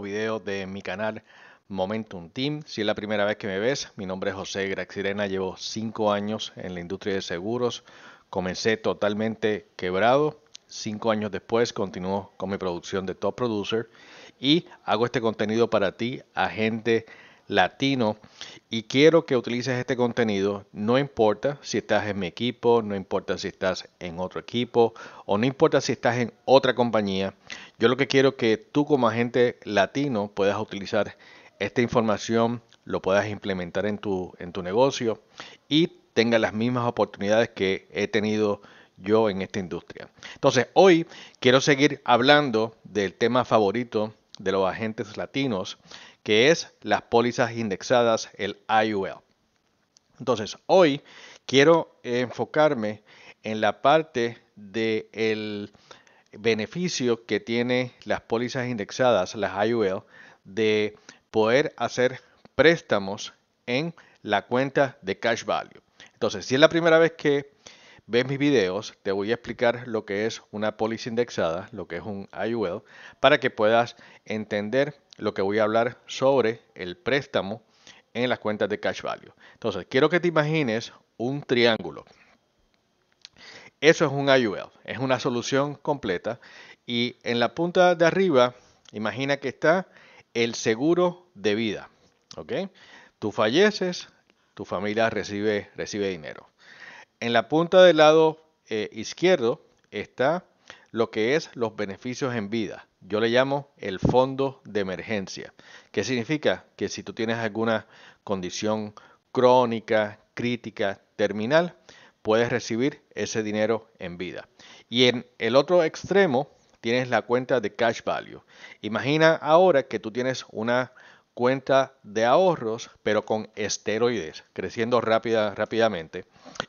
video de mi canal Momentum Team. Si es la primera vez que me ves, mi nombre es José Graxirena, llevo 5 años en la industria de seguros. Comencé totalmente quebrado, 5 años después continúo con mi producción de Top Producer y hago este contenido para ti, agente latino. Y quiero que utilices este contenido, no importa si estás en mi equipo, no importa si estás en otro equipo o no importa si estás en otra compañía. Yo lo que quiero que tú como agente latino puedas utilizar esta información, lo puedas implementar en tu, en tu negocio y tengas las mismas oportunidades que he tenido yo en esta industria. Entonces, hoy quiero seguir hablando del tema favorito de los agentes latinos, que es las pólizas indexadas, el IUL. Entonces, hoy quiero enfocarme en la parte del de beneficio que tienen las pólizas indexadas, las IUL, de poder hacer préstamos en la cuenta de cash value. Entonces, si es la primera vez que ve mis videos, te voy a explicar lo que es una póliza indexada, lo que es un IUL, para que puedas entender lo que voy a hablar sobre el préstamo en las cuentas de cash value. Entonces, quiero que te imagines un triángulo. Eso es un IUL, es una solución completa. Y en la punta de arriba, imagina que está el seguro de vida. ¿Ok? Tú falleces, tu familia recibe, recibe dinero. En la punta del lado eh, izquierdo está lo que es los beneficios en vida. Yo le llamo el fondo de emergencia. ¿Qué significa? Que si tú tienes alguna condición crónica, crítica, terminal, puedes recibir ese dinero en vida. Y en el otro extremo tienes la cuenta de cash value. Imagina ahora que tú tienes una cuenta de ahorros, pero con esteroides, creciendo rápida, rápidamente.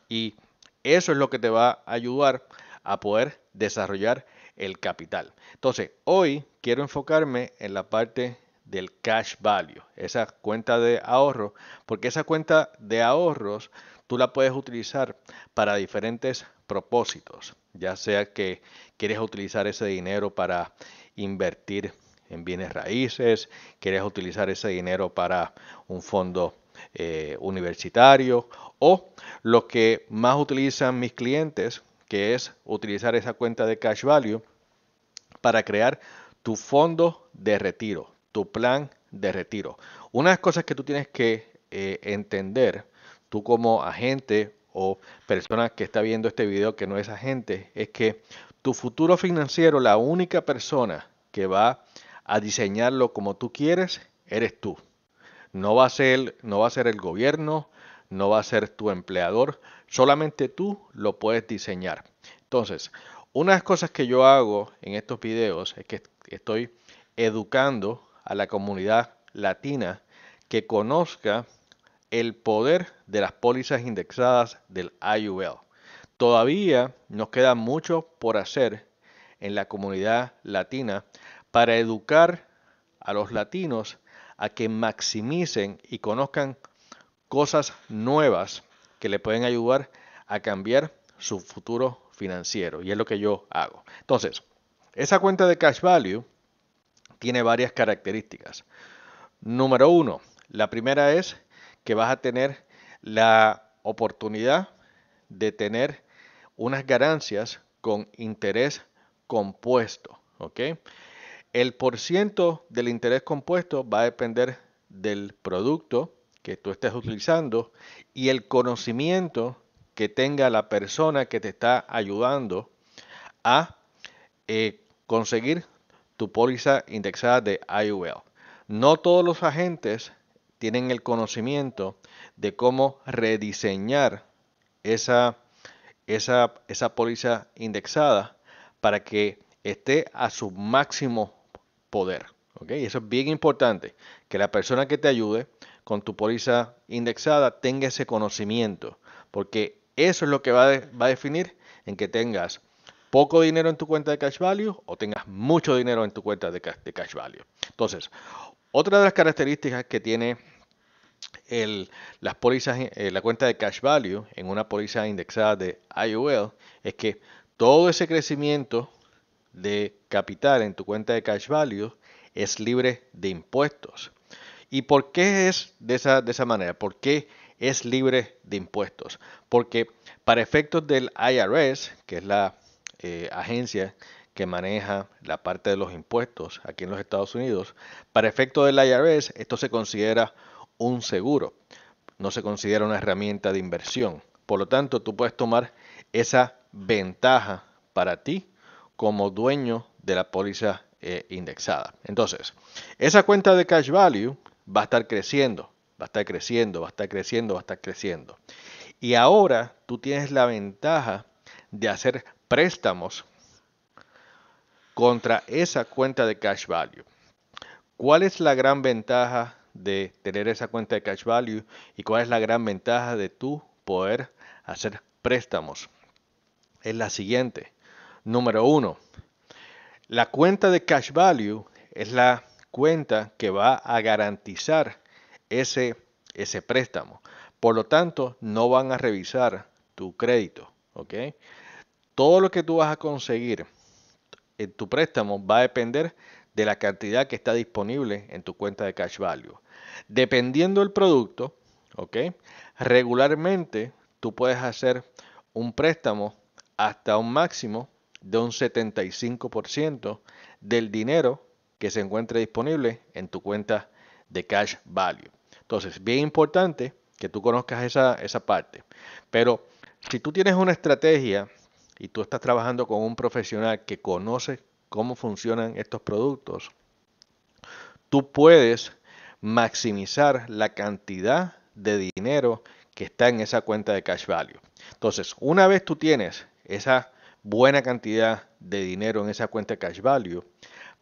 Y eso es lo que te va a ayudar a poder desarrollar el capital. Entonces, hoy quiero enfocarme en la parte del cash value, esa cuenta de ahorros porque esa cuenta de ahorros tú la puedes utilizar para diferentes propósitos, ya sea que quieres utilizar ese dinero para invertir en bienes raíces, quieres utilizar ese dinero para un fondo eh, universitario o lo que más utilizan mis clientes, que es utilizar esa cuenta de cash value para crear tu fondo de retiro, tu plan de retiro. Una de las cosas que tú tienes que eh, entender, tú como agente o persona que está viendo este video que no es agente, es que tu futuro financiero, la única persona que va a diseñarlo como tú quieres, eres tú. No va a ser, no va a ser el gobierno, no va a ser tu empleador, solamente tú lo puedes diseñar. Entonces, una de las cosas que yo hago en estos videos es que estoy educando a la comunidad latina que conozca el poder de las pólizas indexadas del IUL. Todavía nos queda mucho por hacer en la comunidad latina para educar a los latinos a que maximicen y conozcan cosas nuevas que le pueden ayudar a cambiar su futuro financiero. Y es lo que yo hago. Entonces, esa cuenta de cash value tiene varias características. Número uno, la primera es que vas a tener la oportunidad de tener unas ganancias con interés compuesto. ¿ok? El porciento del interés compuesto va a depender del producto que tú estés utilizando y el conocimiento que tenga la persona que te está ayudando a eh, conseguir tu póliza indexada de IUL. No todos los agentes tienen el conocimiento de cómo rediseñar esa, esa, esa póliza indexada para que esté a su máximo poder. okay, Eso es bien importante, que la persona que te ayude con tu póliza indexada tenga ese conocimiento, porque eso es lo que va a, definir en que tengas poco dinero en tu cuenta de cash value o tengas mucho dinero en tu cuenta de, cash value. Entonces, otra de las características que tiene el, las pólizas, eh, la cuenta de cash value en una póliza indexada de IOL es que todo ese crecimiento de capital en tu cuenta de cash value es libre de impuestos. ¿Y por qué es de esa, de esa manera? ¿Por qué es libre de impuestos? Porque para efectos del IRS, que es la eh, agencia que maneja la parte de los impuestos aquí en los Estados Unidos, para efectos del IRS esto se considera un seguro, no se considera una herramienta de inversión. Por lo tanto, tú puedes tomar esa ventaja para ti como dueño de la póliza eh, indexada. Entonces, esa cuenta de cash value va a estar creciendo, va a estar creciendo, va a estar creciendo, va a estar creciendo. Y ahora tú tienes la ventaja de hacer préstamos contra esa cuenta de cash value. ¿Cuál es la gran ventaja de tener esa cuenta de cash value y cuál es la gran ventaja de tú poder hacer préstamos? Es la siguiente. Número uno, la cuenta de cash value es la cuenta que va a garantizar ese, ese préstamo. Por lo tanto, no van a revisar tu crédito. ¿ok? Todo lo que tú vas a conseguir en tu préstamo va a depender de la cantidad que está disponible en tu cuenta de cash value. Dependiendo del producto, ¿ok? regularmente tú puedes hacer un préstamo hasta un máximo de un 75% del dinero que se encuentre disponible en tu cuenta de cash value. Entonces, bien importante que tú conozcas esa, esa parte. Pero si tú tienes una estrategia y tú estás trabajando con un profesional que conoce cómo funcionan estos productos, tú puedes maximizar la cantidad de dinero que está en esa cuenta de cash value. Entonces, una vez tú tienes esa buena cantidad de dinero en esa cuenta cash value,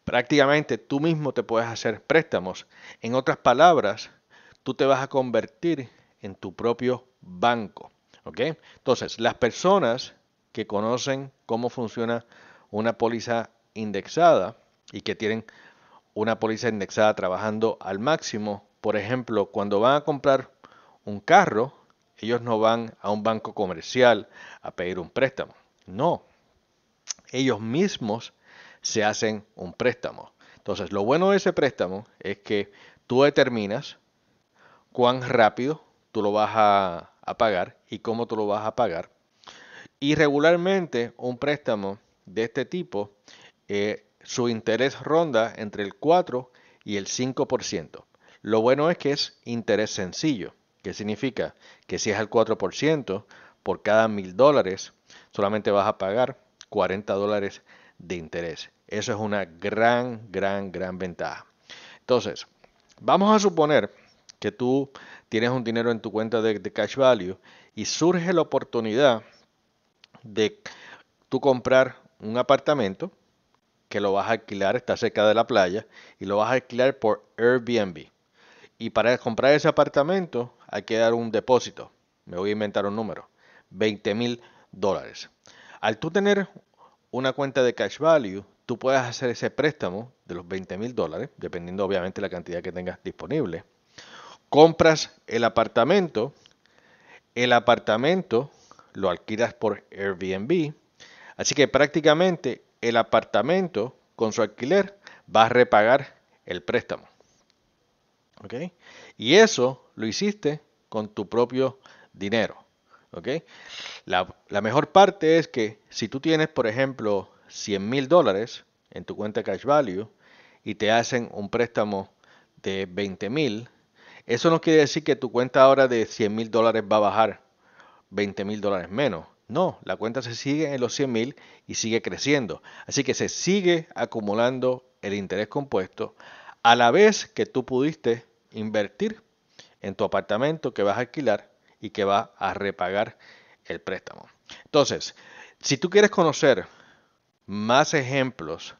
prácticamente tú mismo te puedes hacer préstamos. En otras palabras, tú te vas a convertir en tu propio banco. ¿ok? Entonces, las personas que conocen cómo funciona una póliza indexada y que tienen una póliza indexada trabajando al máximo, por ejemplo, cuando van a comprar un carro, ellos no van a un banco comercial a pedir un préstamo. No, ellos mismos se hacen un préstamo. Entonces, lo bueno de ese préstamo es que tú determinas cuán rápido tú lo vas a, pagar y cómo tú lo vas a pagar. Y regularmente un préstamo de este tipo, eh, su interés ronda entre el 4 y el 5%. Lo bueno es que es interés sencillo, que significa que si es al 4% por cada mil dólares, solamente vas a pagar 40 dólares de interés. Eso es una gran, gran, gran ventaja. Entonces, vamos a suponer que tú tienes un dinero en tu cuenta de, cash value y surge la oportunidad de tú comprar un apartamento que lo vas a alquilar, está cerca de la playa, y lo vas a alquilar por Airbnb. Y para comprar ese apartamento hay que dar un depósito, me voy a inventar un número, 20 mil dólares. Al tú tener una cuenta de cash value, tú puedes hacer ese préstamo de los 20 mil dólares, dependiendo obviamente la cantidad que tengas disponible. Compras el apartamento, el apartamento lo alquilas por Airbnb, así que prácticamente el apartamento con su alquiler va a repagar el préstamo. ¿Ok? Y eso lo hiciste con tu propio dinero. Ok, La, la mejor parte es que si tú tienes, por ejemplo, 100 mil dólares en tu cuenta Cash Value y te hacen un préstamo de 20 mil, eso no quiere decir que tu cuenta ahora de 100 mil dólares va a bajar 20 mil dólares menos. No, la cuenta se sigue en los 100 mil y sigue creciendo. Así que se sigue acumulando el interés compuesto a la vez que tú pudiste invertir en tu apartamento que vas a alquilar y que va a repagar el préstamo. Entonces, si tú quieres conocer más ejemplos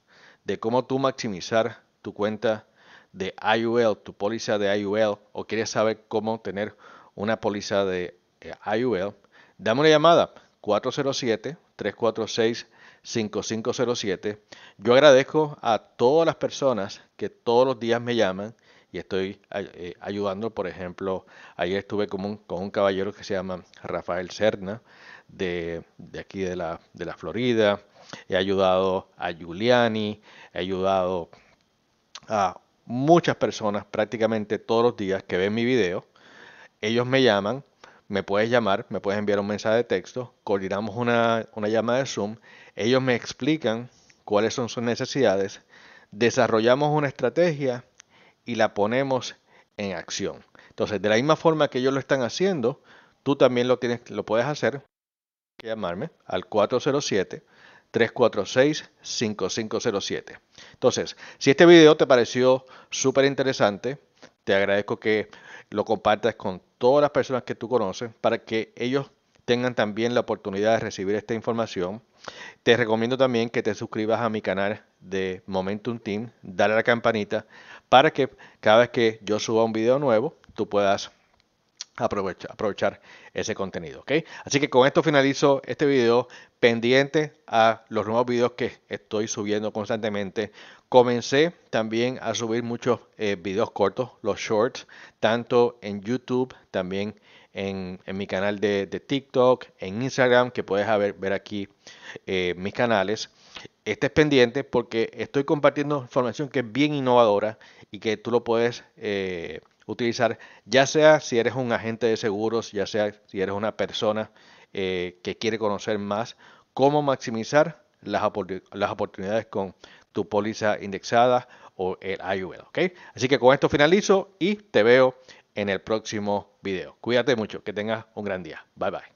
de cómo tú maximizar tu cuenta de IUL, tu póliza de IUL, o quieres saber cómo tener una póliza de eh, IUL, dame una llamada 407-346-5507. Yo agradezco a todas las personas que todos los días me llaman y estoy eh, ayudando, por ejemplo, ayer estuve con un, con un caballero que se llama Rafael Serna, de, aquí de la, Florida, he ayudado a Giuliani, he ayudado a muchas personas prácticamente todos los días que ven mi video, ellos me llaman, me puedes llamar, me puedes enviar un mensaje de texto, coordinamos una, una llamada de Zoom, ellos me explican cuáles son sus necesidades, desarrollamos una estrategia y la ponemos en acción. Entonces, de la misma forma que ellos lo están haciendo, tú también lo, tienes, lo puedes hacer. Que llamarme al 407 346 5507. Entonces, si este video te pareció súper interesante, te agradezco que lo compartas con todas las personas que tú conoces para que ellos tengan también la oportunidad de recibir esta información te recomiendo también que te suscribas a mi canal de Momentum Team, dale a la campanita para que cada vez que yo suba un video nuevo, tú puedas aprovechar, aprovechar ese contenido. Así que con esto finalizo este video pendiente a los nuevos videos que estoy subiendo constantemente. Comencé también a subir muchos eh, videos cortos, los shorts, tanto en YouTube, también en, mi canal de, TikTok, en Instagram, que puedes haber, ver aquí eh, mis canales. Estés pendiente porque estoy compartiendo información que es bien innovadora y que tú lo puedes eh, utilizar, ya sea si eres un agente de seguros, ya sea si eres una persona eh, que quiere conocer más cómo maximizar las, oportunidades con tu póliza indexada o el IUL. ¿ok? Así que con esto finalizo y te veo en el próximo video. Cuídate mucho, que tengas un gran día. Bye bye.